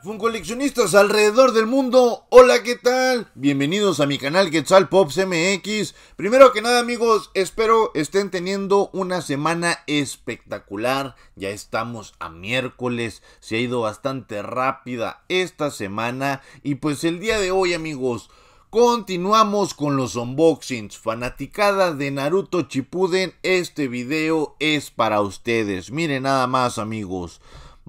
Funcoleccionistas alrededor del mundo, hola, ¿qué tal? Bienvenidos a mi canal Quetzal Pops MX. Primero que nada, amigos, espero estén teniendo una semana espectacular. Ya estamos a miércoles, se ha ido bastante rápida esta semana. Y pues el día de hoy, amigos, Continuamos con los unboxings. Fanaticada de Naruto Chipuden, este video es para ustedes. Miren nada más amigos.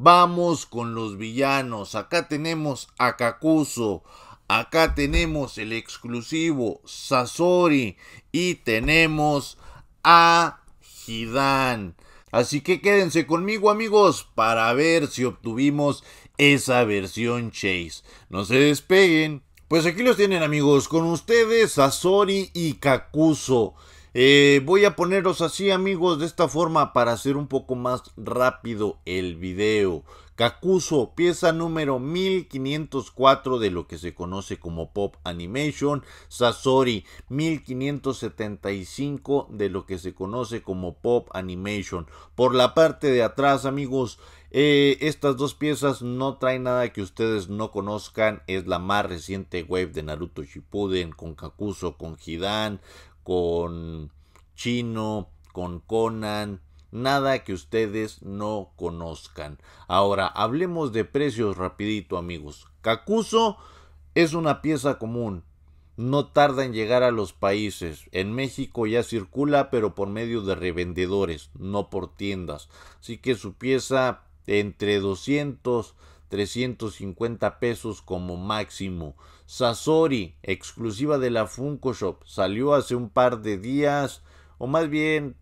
Vamos con los villanos. Acá tenemos a Kakuzo. Acá tenemos el exclusivo Sasori. Y tenemos a Hidan. Así que quédense conmigo amigos para ver si obtuvimos esa versión Chase. No se despeguen. Pues aquí los tienen amigos con ustedes Sasori y Kakuzo. Eh, voy a poneros así amigos de esta forma para hacer un poco más rápido el video. Kakuso, pieza número 1504 de lo que se conoce como Pop Animation. Sasori, 1575 de lo que se conoce como Pop Animation. Por la parte de atrás amigos, eh, estas dos piezas no traen nada que ustedes no conozcan. Es la más reciente wave de Naruto Shippuden con Kakuso, con Hidan, con Chino, con Conan, nada que ustedes no conozcan. Ahora, hablemos de precios rapidito amigos. Cacuso es una pieza común, no tarda en llegar a los países. En México ya circula, pero por medio de revendedores, no por tiendas. Así que su pieza entre 200 350 pesos como máximo. Sasori, exclusiva de la Funko Shop, salió hace un par de días, o más bien,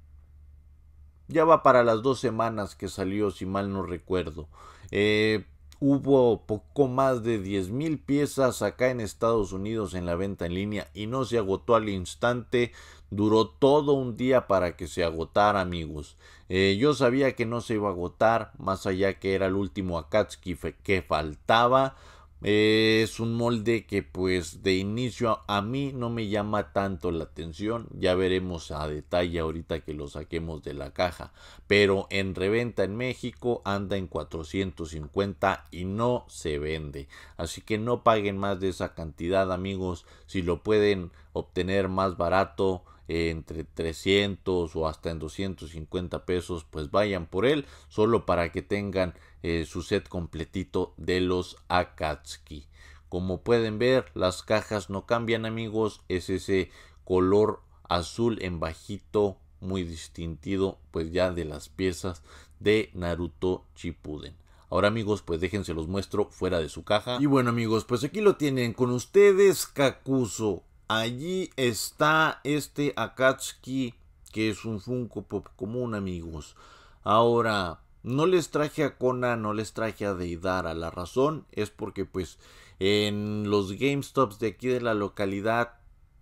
ya va para las dos semanas que salió, si mal no recuerdo. Eh, hubo poco más de mil piezas acá en Estados Unidos en la venta en línea y no se agotó al instante. Duró todo un día para que se agotara, amigos. Eh, yo sabía que no se iba a agotar, más allá que era el último Akatsuki que faltaba. Es un molde que pues de inicio a mí no me llama tanto la atención, ya veremos a detalle ahorita que lo saquemos de la caja, pero en reventa en México anda en 450 y no se vende, así que no paguen más de esa cantidad amigos, si lo pueden obtener más barato entre 300 o hasta en 250 pesos, pues vayan por él, solo para que tengan eh, su set completito de los Akatsuki. Como pueden ver, las cajas no cambian amigos, es ese color azul en bajito muy distintivo pues ya de las piezas de Naruto Chipuden. Ahora amigos, pues déjense los muestro fuera de su caja. Y bueno amigos, pues aquí lo tienen con ustedes Kakuso Allí está este Akatsuki, que es un Funko Pop común, amigos. Ahora, no les traje a Kona, no les traje a Deidara. La razón es porque, pues, en los GameStops de aquí de la localidad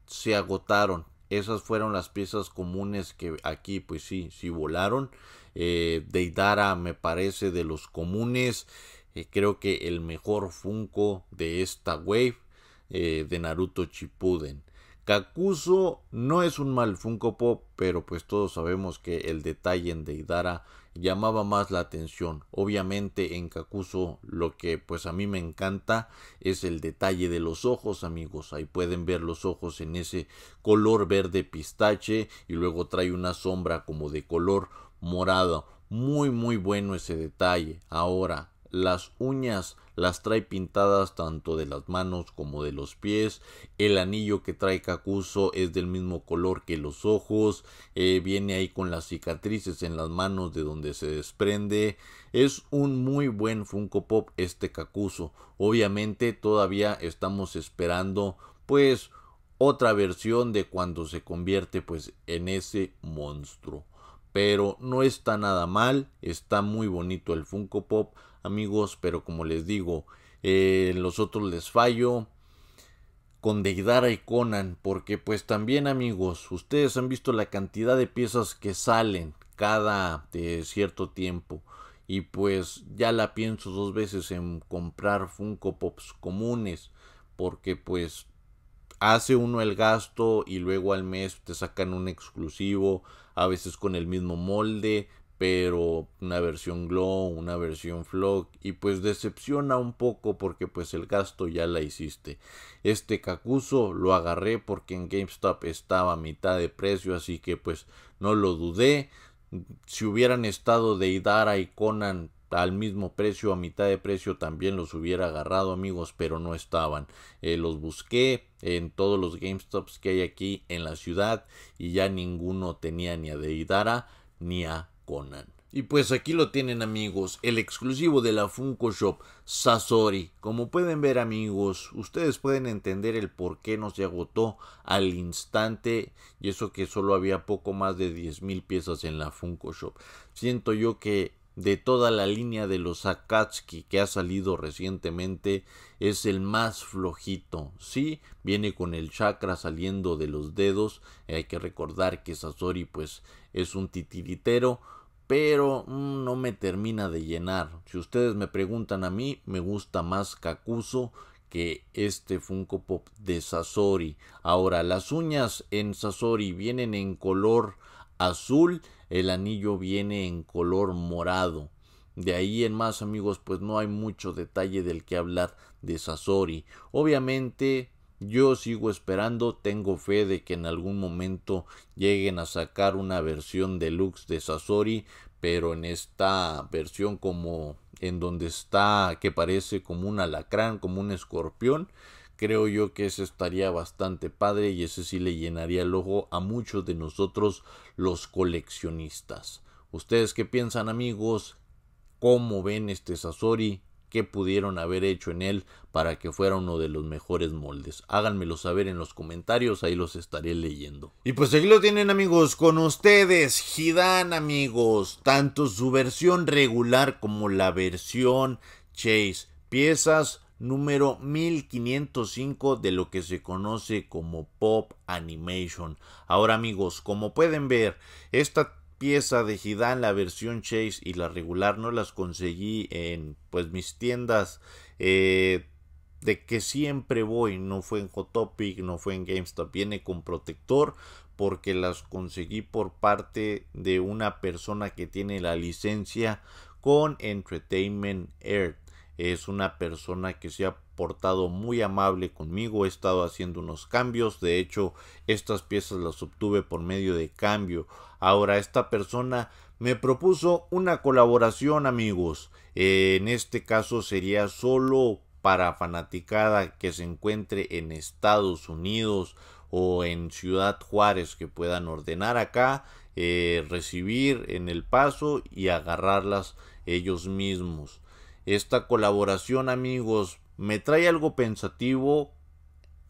se agotaron. Esas fueron las piezas comunes que aquí, pues sí, sí volaron. Eh, Deidara me parece de los comunes. Eh, creo que el mejor Funko de esta wave. Eh, de Naruto Chipuden. Kakuzo no es un mal Funko Pop, pero pues todos sabemos que el detalle en Deidara llamaba más la atención. Obviamente en Kakuzo lo que pues a mí me encanta es el detalle de los ojos, amigos. Ahí pueden ver los ojos en ese color verde pistache y luego trae una sombra como de color morado. Muy muy bueno ese detalle. Ahora, las uñas las trae pintadas tanto de las manos como de los pies. El anillo que trae Kakuso es del mismo color que los ojos. Eh, viene ahí con las cicatrices en las manos de donde se desprende. Es un muy buen Funko Pop este Kakuso. Obviamente todavía estamos esperando pues otra versión de cuando se convierte pues en ese monstruo. Pero no está nada mal, está muy bonito el Funko Pop amigos, pero como les digo, eh, los otros les fallo con Deidara y Conan, porque pues también amigos, ustedes han visto la cantidad de piezas que salen cada eh, cierto tiempo y pues ya la pienso dos veces en comprar Funko Pops comunes porque pues hace uno el gasto y luego al mes te sacan un exclusivo a veces con el mismo molde pero una versión glow, una versión flock. y pues decepciona un poco porque pues el gasto ya la hiciste. Este Kakuso lo agarré porque en GameStop estaba a mitad de precio, así que pues no lo dudé. Si hubieran estado de Idara y Conan al mismo precio, a mitad de precio, también los hubiera agarrado, amigos, pero no estaban. Eh, los busqué en todos los GameStops que hay aquí en la ciudad y ya ninguno tenía ni a Deidara ni a y pues aquí lo tienen amigos, el exclusivo de la Funko Shop, Sasori. Como pueden ver amigos, ustedes pueden entender el por qué no se agotó al instante y eso que solo había poco más de 10.000 piezas en la Funko Shop. Siento yo que de toda la línea de los Akatsuki que ha salido recientemente es el más flojito. Sí, viene con el chakra saliendo de los dedos. Hay que recordar que Sasori pues es un titiritero pero mm, no me termina de llenar. Si ustedes me preguntan a mí, me gusta más Kakuso que este Funko Pop de Sasori. Ahora, las uñas en Sasori vienen en color azul, el anillo viene en color morado. De ahí en más amigos, pues no hay mucho detalle del que hablar de Sasori. Obviamente yo sigo esperando, tengo fe de que en algún momento lleguen a sacar una versión deluxe de Sasori, pero en esta versión como en donde está que parece como un alacrán, como un escorpión, creo yo que ese estaría bastante padre y ese sí le llenaría el ojo a muchos de nosotros los coleccionistas. ¿Ustedes qué piensan amigos? ¿Cómo ven este Sasori? pudieron haber hecho en él para que fuera uno de los mejores moldes. Háganmelo saber en los comentarios, ahí los estaré leyendo. Y pues aquí lo tienen amigos, con ustedes, Hidan amigos, tanto su versión regular como la versión Chase, piezas número 1505 de lo que se conoce como Pop Animation. Ahora amigos, como pueden ver, esta esa de Zidane, la versión Chase y la regular, no las conseguí en pues mis tiendas eh, de que siempre voy. No fue en Hot Topic, no fue en GameStop. Viene con protector porque las conseguí por parte de una persona que tiene la licencia con Entertainment Earth es una persona que se ha portado muy amable conmigo, he estado haciendo unos cambios, de hecho estas piezas las obtuve por medio de cambio. Ahora esta persona me propuso una colaboración amigos, eh, en este caso sería solo para fanaticada que se encuentre en Estados Unidos o en Ciudad Juárez que puedan ordenar acá, eh, recibir en el paso y agarrarlas ellos mismos. Esta colaboración, amigos, me trae algo pensativo.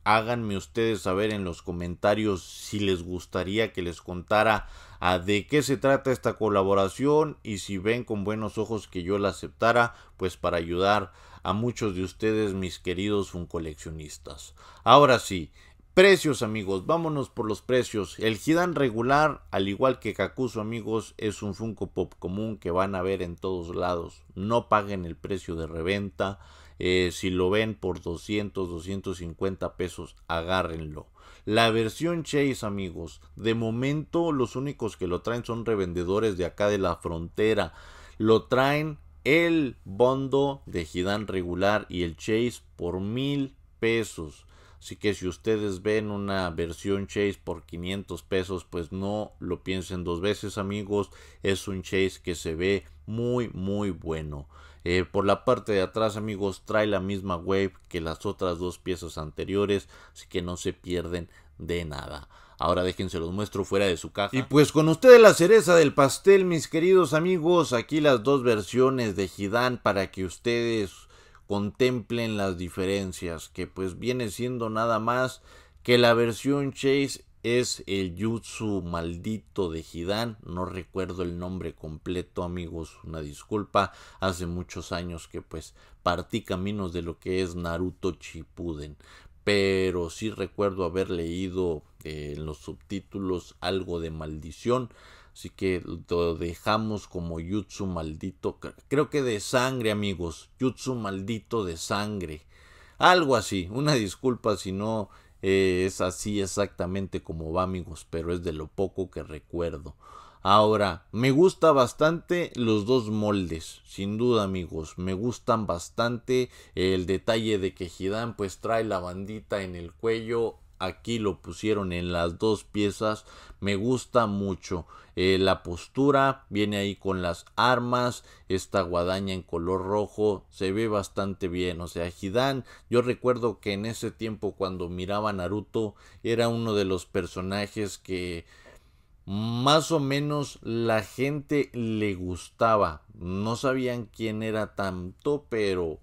Háganme ustedes saber en los comentarios si les gustaría que les contara ah, de qué se trata esta colaboración y si ven con buenos ojos que yo la aceptara, pues para ayudar a muchos de ustedes, mis queridos un coleccionistas. Ahora sí, Precios amigos, vámonos por los precios. El Gidan regular, al igual que Kakuzu amigos, es un Funko Pop común que van a ver en todos lados. No paguen el precio de reventa. Eh, si lo ven por 200, 250 pesos, agárrenlo. La versión Chase amigos, de momento los únicos que lo traen son revendedores de acá de la frontera. Lo traen el bondo de Hidan regular y el Chase por mil pesos. Así que si ustedes ven una versión Chase por 500 pesos, pues no lo piensen dos veces amigos. Es un Chase que se ve muy muy bueno. Eh, por la parte de atrás amigos trae la misma wave que las otras dos piezas anteriores. Así que no se pierden de nada. Ahora déjense los muestro fuera de su caja. Y pues con ustedes la cereza del pastel, mis queridos amigos. Aquí las dos versiones de Hidan para que ustedes contemplen las diferencias, que pues viene siendo nada más que la versión Chase es el Jutsu maldito de Hidan, no recuerdo el nombre completo amigos, una disculpa, hace muchos años que pues partí caminos de lo que es Naruto Chipuden, pero sí recuerdo haber leído eh, en los subtítulos algo de maldición, Así que lo dejamos como Jutsu maldito. Creo que de sangre, amigos. Jutsu maldito de sangre. Algo así. Una disculpa si no eh, es así exactamente como va, amigos. Pero es de lo poco que recuerdo. Ahora, me gusta bastante los dos moldes, sin duda amigos, me gustan bastante el detalle de que Hidan pues trae la bandita en el cuello aquí lo pusieron en las dos piezas me gusta mucho eh, la postura viene ahí con las armas esta guadaña en color rojo se ve bastante bien o sea Hidan yo recuerdo que en ese tiempo cuando miraba Naruto era uno de los personajes que más o menos la gente le gustaba no sabían quién era tanto pero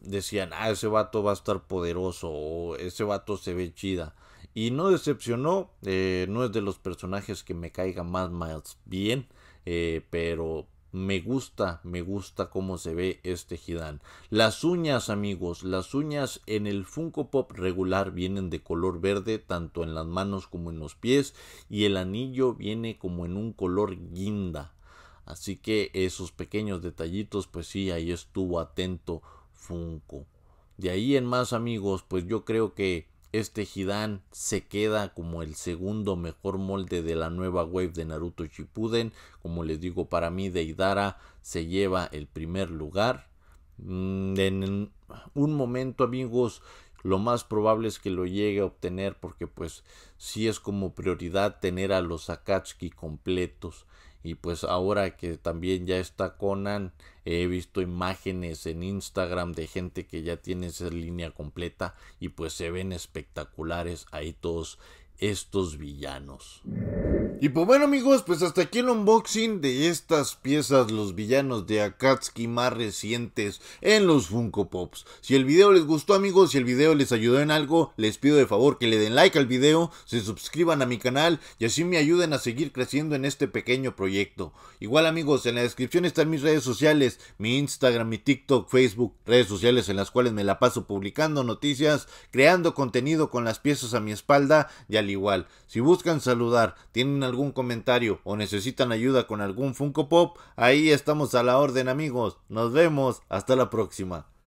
decían, ah, ese vato va a estar poderoso o ese vato se ve chida. Y no decepcionó, eh, no es de los personajes que me caiga más, bien, eh, pero me gusta, me gusta cómo se ve este Gidan. Las uñas, amigos, las uñas en el Funko Pop regular vienen de color verde, tanto en las manos como en los pies, y el anillo viene como en un color guinda. Así que esos pequeños detallitos, pues sí, ahí estuvo atento Funko. De ahí en más amigos, pues yo creo que este Hidan se queda como el segundo mejor molde de la nueva wave de Naruto Shippuden. Como les digo, para mí Deidara se lleva el primer lugar. Mm, en un momento amigos, lo más probable es que lo llegue a obtener porque pues sí es como prioridad tener a los Akatsuki completos. Y pues ahora que también ya está Conan, he visto imágenes en Instagram de gente que ya tiene esa línea completa y pues se ven espectaculares ahí todos estos villanos. Y pues bueno amigos, pues hasta aquí el unboxing de estas piezas, los villanos de Akatsuki más recientes en los Funko Pops. Si el video les gustó amigos, si el video les ayudó en algo, les pido de favor que le den like al video, se suscriban a mi canal y así me ayuden a seguir creciendo en este pequeño proyecto. Igual amigos, en la descripción están mis redes sociales, mi Instagram, mi TikTok, Facebook, redes sociales en las cuales me la paso publicando noticias, creando contenido con las piezas a mi espalda y al igual. Si buscan saludar, tienen algún comentario o necesitan ayuda con algún Funko Pop, ahí estamos a la orden amigos. Nos vemos, hasta la próxima.